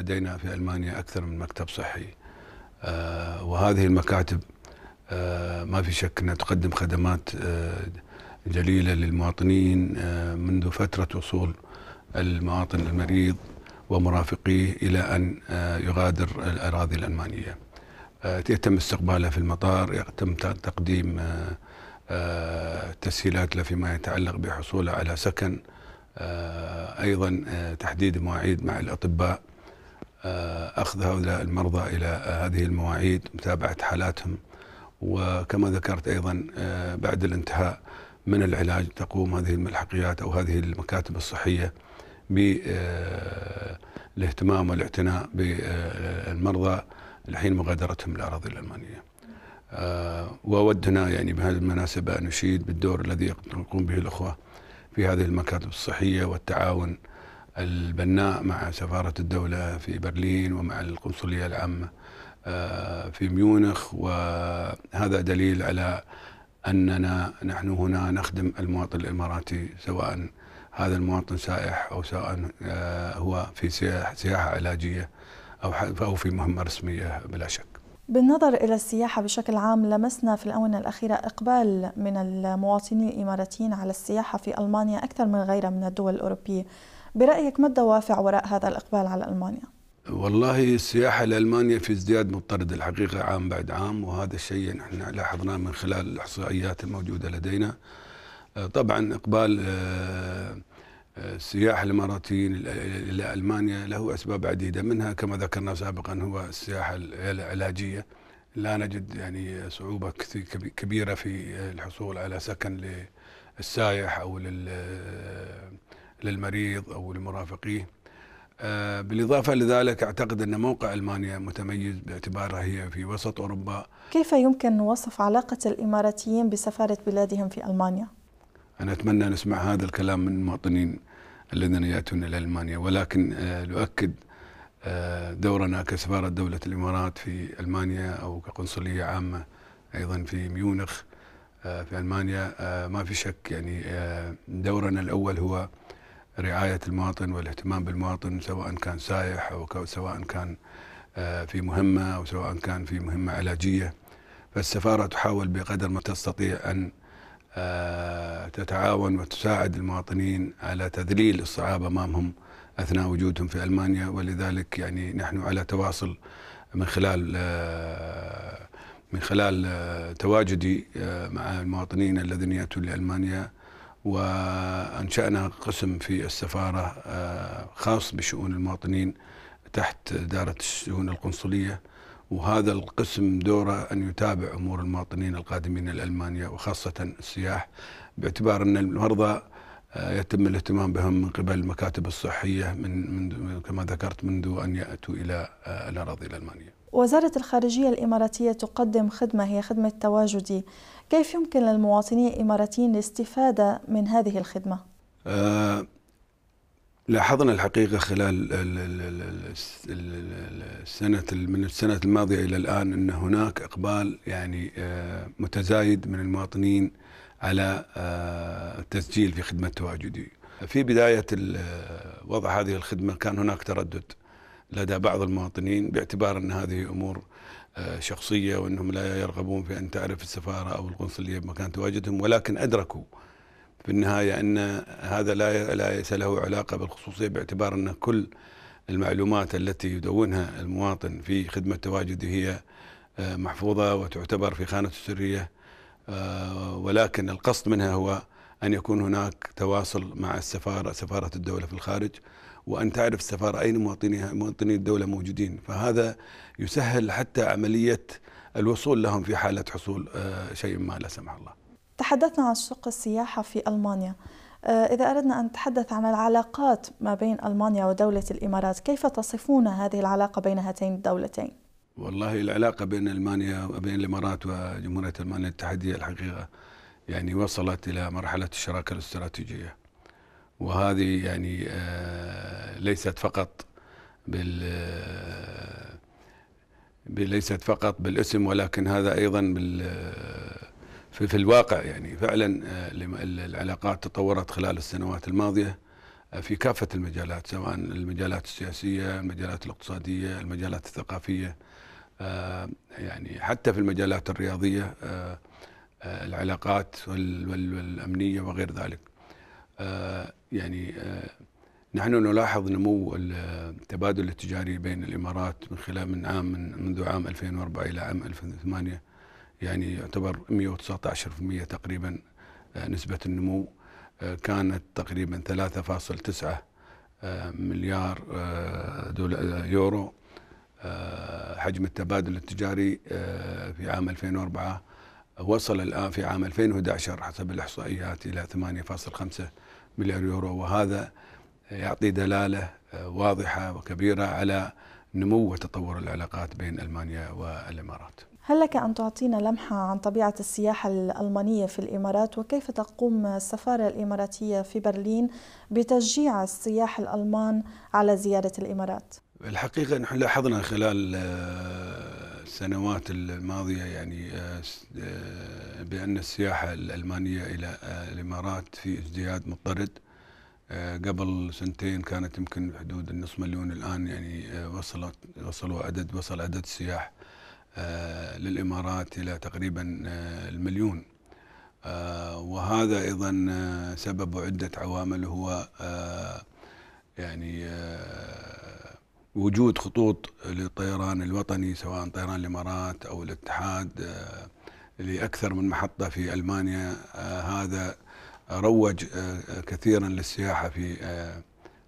لدينا في ألمانيا أكثر من مكتب صحي آه، وهذه المكاتب آه، ما في شك أنها تقدم خدمات آه، جليلة للمواطنين منذ فترة وصول المواطن المريض ومرافقيه إلى أن يغادر الأراضي الألمانية يتم استقباله في المطار يتم تقديم تسهيلات له فيما يتعلق بحصوله على سكن ايضا تحديد مواعيد مع الاطباء آه، أخذ هؤلاء المرضى إلى هذه المواعيد متابعة حالاتهم وكما ذكرت أيضا آه، بعد الانتهاء من العلاج تقوم هذه الملحقيات أو هذه المكاتب الصحية بالاهتمام آه، والاعتناء بالمرضى لحين مغادرتهم الأراضي الألمانية وأود هنا يعني بهذه المناسبة أن نشيد بالدور الذي يقوم به الأخوة في هذه المكاتب الصحية والتعاون البناء مع سفارة الدولة في برلين ومع القنصلية العامة آه، في ميونخ وهذا دليل على أننا نحن هنا نخدم المواطن الإماراتي سواء هذا المواطن سائح أو سواء آه، هو في سياحة علاجية أو في مهمة رسمية بلا شك بالنظر إلى السياحة بشكل عام لمسنا في الآونة الأخيرة إقبال من المواطنين الإماراتيين على السياحة في ألمانيا أكثر من غيرها من الدول الأوروبية برأيك ما الدوافع وراء هذا الإقبال على ألمانيا؟ والله السياحة لألمانيا في ازدياد مضطرد الحقيقة عام بعد عام وهذا الشيء نحن لاحظناه من خلال الإحصائيات الموجودة لدينا آه، طبعا إقبال السياح آه، آه، الإماراتيين إلى ألمانيا له أسباب عديدة منها كما ذكرنا سابقا هو السياحة العلاجية لا نجد يعني صعوبة كبيرة في الحصول على سكن للسائح أو لل للمريض أو لمرافقيه آه، بالإضافة لذلك أعتقد أن موقع ألمانيا متميز باعتبارها هي في وسط أوروبا كيف يمكن وصف علاقة الإماراتيين بسفارة بلادهم في ألمانيا؟ أنا أتمنى نسمع هذا الكلام من المواطنين الذين يأتون إلى ألمانيا ولكن نؤكد آه، آه، دورنا كسفارة دولة الإمارات في ألمانيا أو كقنصلية عامة أيضا في ميونخ في ألمانيا ما في شك يعني دورنا الأول هو رعاية المواطن والاهتمام بالمواطن سواء كان سايح أو سواء كان آه، في مهمة أو سواء كان في مهمة علاجية فالسفارة تحاول بقدر ما تستطيع أن آه، تتعاون وتساعد المواطنين على تذليل الصعاب أمامهم أثناء وجودهم في ألمانيا ولذلك يعني نحن على تواصل من خلال آه، من خلال تواجدي مع المواطنين الذين يأتون لألمانيا وأنشأنا قسم في السفارة آه، خاص بشؤون المواطنين تحت دارة الشؤون القنصلية وهذا القسم دوره أن يتابع أمور المواطنين القادمين إلى ألمانيا وخاصة السياح باعتبار أن المرضى آه، يتم الاهتمام بهم من قبل المكاتب الصحية من منذ كما ذكرت منذ أن يأتوا إلى آه، الأراضي الألمانية وزارة الخارجية الإماراتية تقدم خدمة هي خدمة تواجدي كيف يمكن للمواطنين الإماراتيين الاستفادة من هذه الخدمة؟ أه لاحظنا الحقيقة خلال السنة من السنة الماضية إلى الآن أن هناك إقبال يعني آه، متزايد من المواطنين على آه، التسجيل في خدمة تواجدي في بداية آه، وضع هذه الخدمة كان هناك تردد لدى بعض المواطنين باعتبار أن هذه أمور آه، شخصية وأنهم لا يرغبون في أن تعرف السفارة أو القنصلية بمكان تواجدهم ولكن أدركوا في النهاية أن هذا لا ليس له علاقة بالخصوصية باعتبار أن كل المعلومات التي يدونها المواطن في خدمة تواجده هي محفوظة وتعتبر في خانة السرية آه، ولكن القصد منها هو أن يكون هناك تواصل مع السفارة سفارة الدولة في الخارج وأن تعرف السفارة أين مواطنيها مواطني الدولة موجودين فهذا يسهل حتى عملية الوصول لهم في حالة حصول آه، شيء ما لا سمح الله تحدثنا عن سوق السياحة في ألمانيا آه، إذا أردنا أن نتحدث عن العلاقات ما بين ألمانيا ودولة الإمارات كيف تصفون هذه العلاقة بين هاتين الدولتين؟ والله العلاقة بين ألمانيا وبين الإمارات وجمهورية ألمانيا التحديه الحقيقة يعني وصلت إلى مرحلة الشراكة الاستراتيجية وهذه يعني آه، ليست فقط بال آه، ليست فقط بالاسم ولكن هذا ايضا بال آه، في, في الواقع يعني فعلا العلاقات تطورت خلال السنوات الماضيه في كافه المجالات سواء المجالات السياسيه، المجالات الاقتصاديه، المجالات الثقافيه آه، يعني حتى في المجالات الرياضية آه، آه، العلاقات والأمنية وغير ذلك يعني نحن نلاحظ نمو التبادل التجاري بين الإمارات من خلال من عام من منذ عام 2004 إلى عام 2008 يعني يعتبر 119% تقريبا نسبة النمو كانت تقريبا 3.9 مليار دولار يورو آه، حجم التبادل التجاري آه، في عام 2004 وصل الآن في عام 2011 حسب الإحصائيات إلى 8.5 مليار يورو وهذا يعطي دلالة آه، واضحة وكبيرة على نمو وتطور العلاقات بين ألمانيا والإمارات هل لك أن تعطينا لمحة عن طبيعة السياحة الألمانية في الإمارات وكيف تقوم السفارة الإماراتية في برلين بتشجيع السياح الألمان على زيارة الإمارات؟ الحقيقة نحن لاحظنا خلال آه، السنوات الماضية يعني آه، آه، بأن السياحة الألمانية إلى الإمارات في ازدياد مضطرد قبل سنتين كانت يمكن حدود النصف مليون الآن يعني وصلت وصلوا عدد وصل عدد السياح للإمارات إلى تقريبا المليون وهذا أيضا سبب عدة عوامل هو يعني وجود خطوط للطيران الوطني سواء طيران الامارات او الاتحاد آه، لاكثر من محطه في المانيا آه، هذا روج آه، كثيرا للسياحه في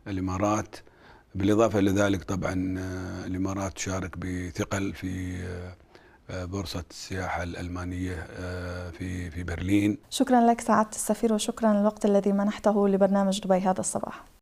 الامارات بالاضافه لذلك طبعا الامارات تشارك بثقل في بورصة السياحة الألمانية في في برلين شكرا لك سعادة السفير وشكرا للوقت الذي منحته لبرنامج دبي هذا الصباح